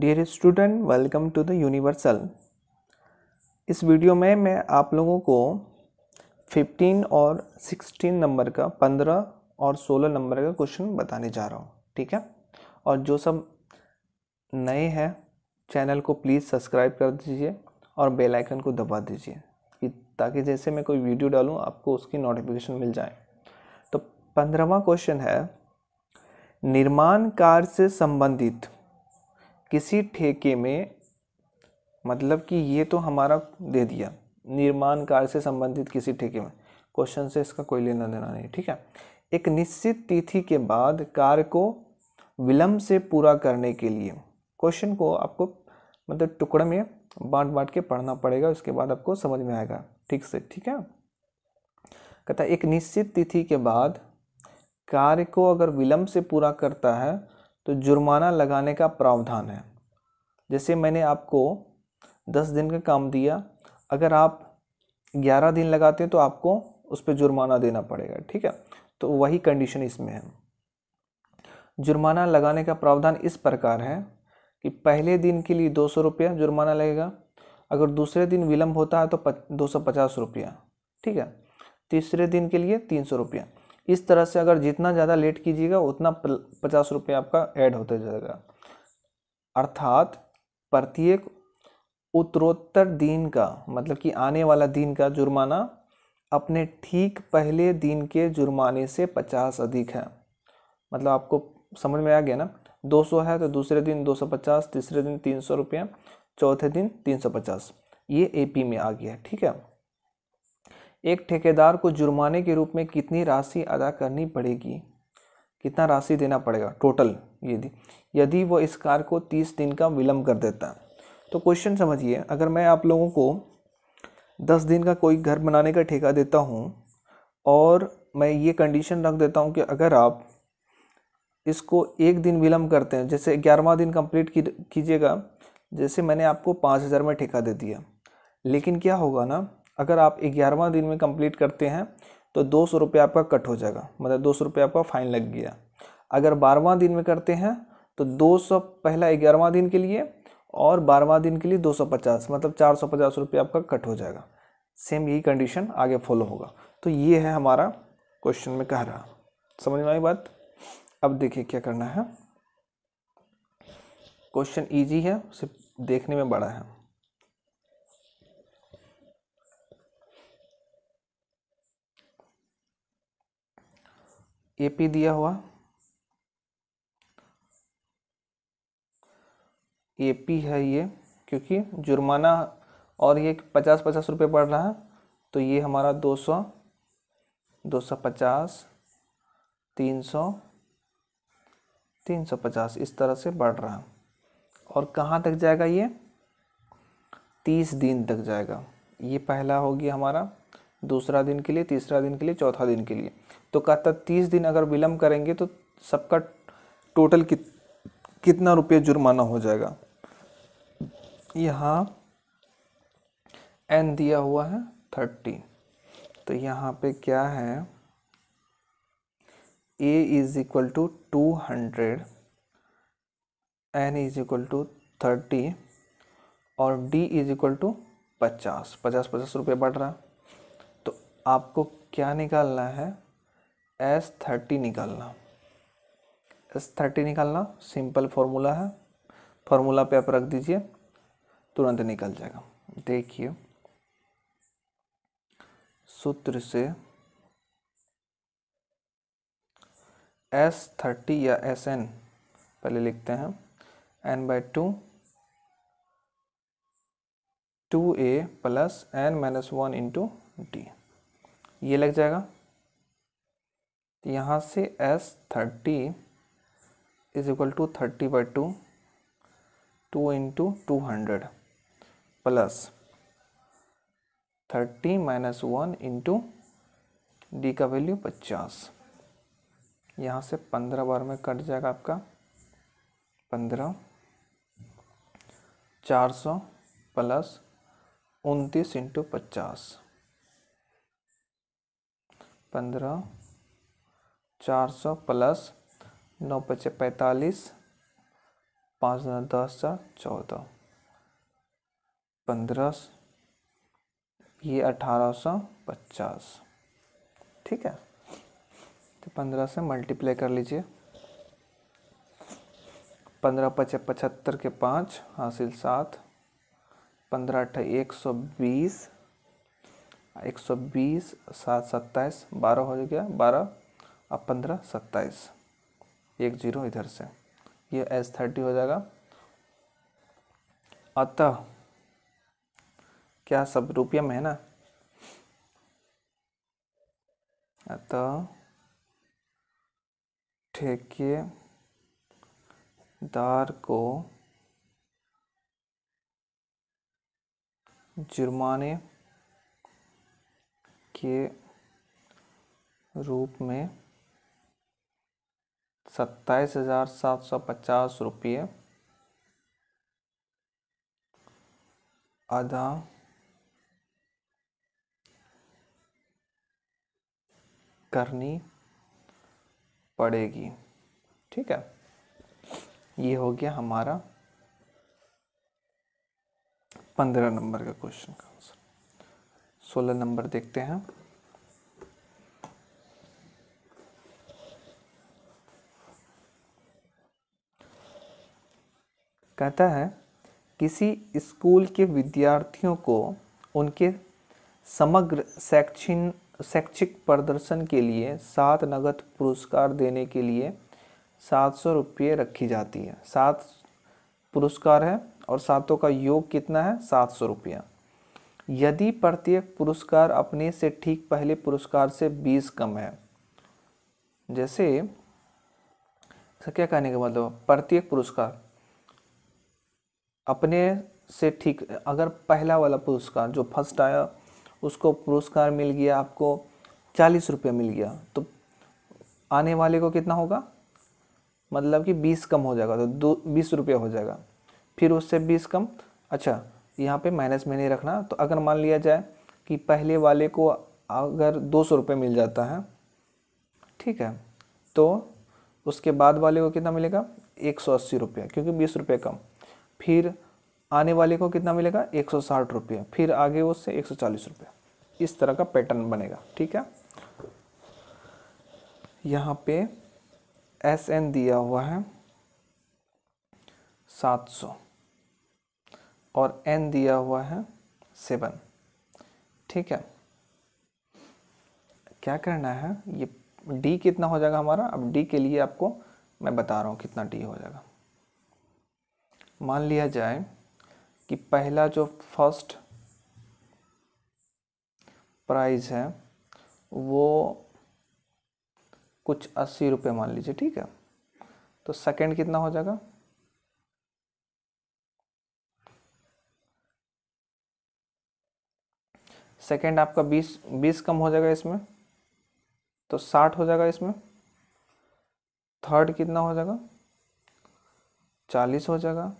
dear student welcome to the universal इस video में मैं आप लोगों को 15 और 16 नंबर का 15 और 16 नंबर का क्वेश्चन बताने जा रहा हूँ ठीक है और जो सब नए हैं चैनल को प्लीज़ सब्सक्राइब कर दीजिए और बेल आइकन को दबा दीजिए कि ताकि जैसे मैं कोई वीडियो डालूँ आपको उसकी नोटिफिकेशन मिल जाए तो पंद्रहवा क्वेश्चन है निर्माण कार्य से संबंधित किसी ठेके में मतलब कि ये तो हमारा दे दिया निर्माण कार्य से संबंधित किसी ठेके में क्वेश्चन से इसका कोई लेना देना नहीं ठीक है एक निश्चित तिथि के बाद कार्य को विलंब से पूरा करने के लिए क्वेश्चन को आपको मतलब टुकड़े में बांट बांट के पढ़ना पड़ेगा उसके बाद आपको समझ में आएगा ठीक से ठीक है कहता एक निश्चित तिथि के बाद कार्य को अगर विलंब से पूरा करता है तो जुर्माना लगाने का प्रावधान है जैसे मैंने आपको दस दिन का काम दिया अगर आप ग्यारह दिन लगाते हैं तो आपको उस पर जुर्माना देना पड़ेगा ठीक है तो वही कंडीशन इसमें है जुर्माना लगाने का प्रावधान इस प्रकार है कि पहले दिन के लिए दो सौ रुपया जुर्माना लगेगा अगर दूसरे दिन विलम्ब होता है तो दो सौ पचास रुपया ठीक है तीसरे दिन के लिए तीन सौ रुपया इस तरह से अगर जितना ज़्यादा लेट कीजिएगा उतना पचास रुपये आपका ऐड होता जाएगा अर्थात प्रत्येक उत्तरोत्तर दिन का मतलब कि आने वाला दिन का जुर्माना अपने ठीक पहले दिन के जुर्माने से पचास अधिक है मतलब आपको समझ में आ गया ना 200 है तो दूसरे दिन 250 तीसरे दिन तीन सौ रुपया चौथे दिन 350 ये एपी में आ गया ठीक है एक ठेकेदार को जुर्माने के रूप में कितनी राशि अदा करनी पड़ेगी कितना राशि देना पड़ेगा टोटल यदि यदि वो इस कार को तीस दिन का विलम्ब कर देता तो क्वेश्चन समझिए अगर मैं आप लोगों को दस दिन का कोई घर बनाने का ठेका देता हूँ और मैं ये कंडीशन रख देता हूँ कि अगर आप इसको एक दिन विलम्ब करते हैं जैसे ग्यारहवा दिन कंप्लीट कीजिएगा जैसे मैंने आपको पाँच हज़ार में ठेका दे दिया लेकिन क्या होगा ना अगर आप ग्यारहवा दिन में कंप्लीट करते हैं तो दो सौ रुपये आपका कट हो जाएगा मतलब दो सौ रुपये आपका फ़ाइन लग गया अगर बारहवा दिन में करते हैं तो दो सौ पहला ग्यारहवा दिन के लिए और बारहवा दिन के लिए दो सौ पचास मतलब चार सौ पचास रुपये आपका कट हो जाएगा सेम यही कंडीशन आगे फॉलो होगा तो ये है हमारा क्वेश्चन में कह रहा समझ में आई बात अब देखिए क्या करना है क्वेश्चन इजी है सिर्फ देखने में बड़ा है ए पी दिया हुआ ए पी है ये क्योंकि जुर्माना और ये पचास पचास रुपये बढ़ रहा है तो ये हमारा दो सौ दो सौ पचास तीन सौ तीन सौ पचास इस तरह से बढ़ रहा है और कहाँ तक जाएगा ये तीस दिन तक जाएगा ये पहला हो गया हमारा दूसरा दिन के लिए तीसरा दिन के लिए चौथा दिन के लिए तो कहता तीस दिन अगर विलम्ब करेंगे तो सबका टोटल कित कितना रुपये जुर्माना हो जाएगा यहाँ एन दिया हुआ है थर्टी तो यहाँ पे क्या है A is equal to two hundred N is equal to thirty और डी इज इक्वल टू पचास पचास पचास रुपये बढ़ रहा तो आपको क्या निकालना है एस थर्टी निकालना एस थर्टी निकालना सिंपल फॉर्मूला है फॉर्मूला पे आप रख दीजिए तुरंत निकल जाएगा देखिए सूत्र से एस थर्टी या एस एन पहले लिखते हैं N by two two A plus N minus one into D ये लग जाएगा तो यहाँ से S thirty is equal to thirty by two two into two hundred plus thirty minus one into D का वैल्यू पचास यहाँ से पंद्रह बार में कट जाएगा आपका पंद्रह चार सौ प्लस उनतीस इंटू पचास पंद्रह चार सौ प्लस नौ पचे पैंतालीस पाँच नौ दस चार चौदह पंद्रह ये अठारह सौ पचास ठीक है तो पंद्रह से मल्टीप्लाई कर लीजिए पंद्रह पचे पचहत्तर के पाँच हासिल सात पंद्रह अठ एक सौ बीस एक सौ बीस सात सत्ताईस बारह हो गया बारह अब पंद्रह सत्ताईस एक जीरो इधर से ये एस थर्टी हो जाएगा अतः क्या सब रुपये में है ना अतः ठेकेदार को जुर्माने के रूप में सत्ताईस हज़ार सात सौ पचास रुपये आधा करनी पड़ेगी ठीक है ये हो गया हमारा पंद्रह नंबर का क्वेश्चन का आंसर सोलह नंबर देखते हैं कहता है किसी स्कूल के विद्यार्थियों को उनके समग्र शैक्षिक शैक्षिक प्रदर्शन के लिए सात नगद पुरस्कार देने के लिए सात सौ रुपये रखी जाती है सात पुरस्कार है और सातों का योग कितना है सात सौ रुपया यदि प्रत्येक पुरस्कार अपने से ठीक पहले पुरस्कार से बीस कम है जैसे तो क्या कहने का मतलब प्रत्येक पुरस्कार अपने से ठीक अगर पहला वाला पुरस्कार जो फर्स्ट आया उसको पुरस्कार मिल गया आपको चालीस रुपये मिल गया तो आने वाले को कितना होगा मतलब कि बीस कम हो जाएगा तो दो बीस रुपये हो जाएगा फिर उससे बीस कम अच्छा यहाँ पे माइनस में नहीं रखना तो अगर मान लिया जाए कि पहले वाले को अगर दो सौ रुपये मिल जाता है ठीक है तो उसके बाद वाले को कितना मिलेगा एक सौ अस्सी रुपये क्योंकि बीस रुपये कम फिर आने वाले को कितना मिलेगा एक सौ साठ रुपये फिर आगे उससे एक सौ चालीस रुपये इस तरह का पैटर्न बनेगा ठीक है यहाँ पे एस एन दिया हुआ है सात सौ और एन दिया हुआ है सेवन ठीक है क्या करना है ये डी कितना हो जाएगा हमारा अब डी के लिए आपको मैं बता रहा हूँ कितना डी हो जाएगा मान लिया जाए कि पहला जो फर्स्ट प्राइस है वो कुछ अस्सी रुपये मान लीजिए ठीक है तो सेकंड कितना हो जाएगा सेकंड आपका बीस बीस कम हो जाएगा इसमें तो साठ हो जाएगा इसमें थर्ड कितना हो जाएगा चालीस हो जाएगा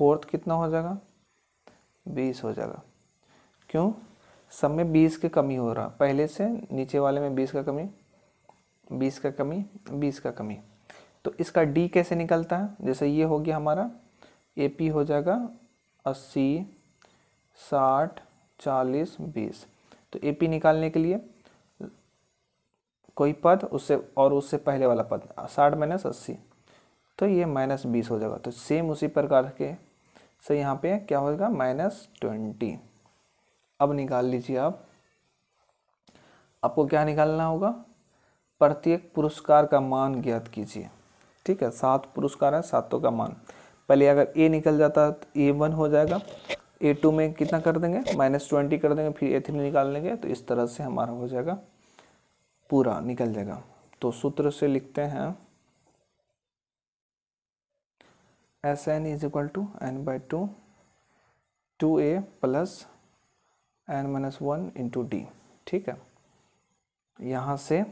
फोर्थ कितना हो जाएगा बीस हो जाएगा क्यों सब में बीस की कमी हो रहा पहले से नीचे वाले में बीस का कमी बीस का कमी बीस का कमी तो इसका डी कैसे निकलता है जैसे ये हो गया हमारा ए पी हो जाएगा अस्सी साठ चालीस बीस तो ए पी निकालने के लिए कोई पद उससे और उससे पहले वाला पद साठ माइनस अस्सी तो ये माइनस बीस हो जाएगा तो सेम उसी प्रकार के से यहाँ पे क्या होगा माइनस ट्वेंटी अब निकाल लीजिए आप आपको क्या निकालना होगा प्रत्येक पुरस्कार का मान ज्ञात कीजिए ठीक है सात पुरस्कार है सातों का मान पहले अगर ए निकल जाता है तो ए वन हो जाएगा ए टू में कितना कर देंगे माइनस ट्वेंटी कर देंगे फिर ए थ्री निकाल लेंगे तो इस तरह से हमारा हो जाएगा पूरा निकल जाएगा तो सूत्र से लिखते हैं S N is equal to N by two two A plus N minus one into D ठीक है यहाँ से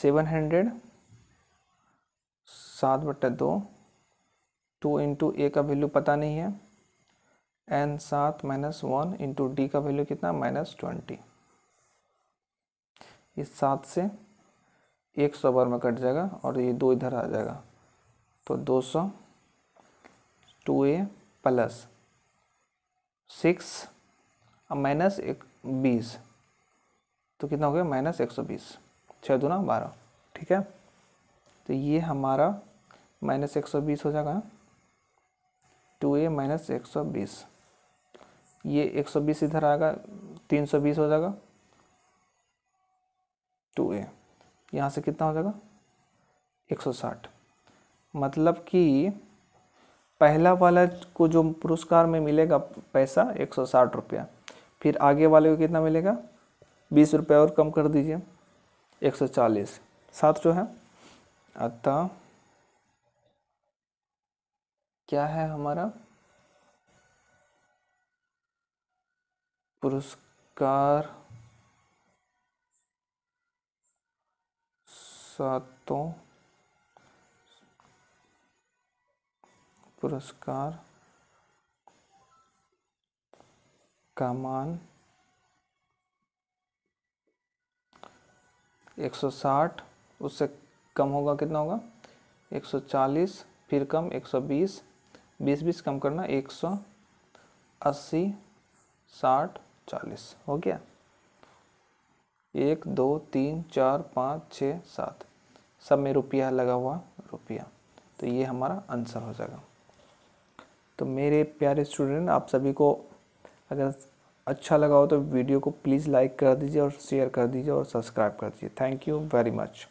सेवन हंड्रेड सात बट्टा दो टू इंटू ए का वैल्यू पता नहीं है एन सात माइनस वन इंटू डी का वैल्यू कितना माइनस ट्वेंटी इस सात से एक सौ बार में कट जाएगा और ये दो इधर आ जाएगा तो दो सौ two A plus six minus एक बीस तो कितना हो गया माइनस एक सौ बीस छः दो ना बारह ठीक है तो ये हमारा माइनस एक सौ बीस हो जाएगा टू ए माइनस एक सौ बीस ये एक सौ बीस इधर आएगा तीन सौ बीस हो जाएगा टू ए यहाँ से कितना हो जाएगा एक सौ साठ मतलब कि पहला वाला को जो पुरस्कार में मिलेगा पैसा एक सौ साठ रुपया फिर आगे वाले को कितना मिलेगा बीस रुपये और कम कर दीजिए एक सौ चालीस सात जो है अतः क्या है हमारा पुरस्कार सातों पुरस्कार का मान 160 उससे कम होगा कितना होगा 140 फिर कम 120 20 20 कम करना 180 60 40 हो गया एक दो तीन चार पाँच छः सात सब में रुपया लगा हुआ रुपया तो ये हमारा आंसर हो जाएगा तो मेरे प्यारे स्टूडेंट आप सभी को अगर अच्छा लगा हो तो वीडियो को प्लीज़ लाइक कर दीजिए और शेयर कर दीजिए और सब्सक्राइब कर दीजिए थैंक यू वेरी मच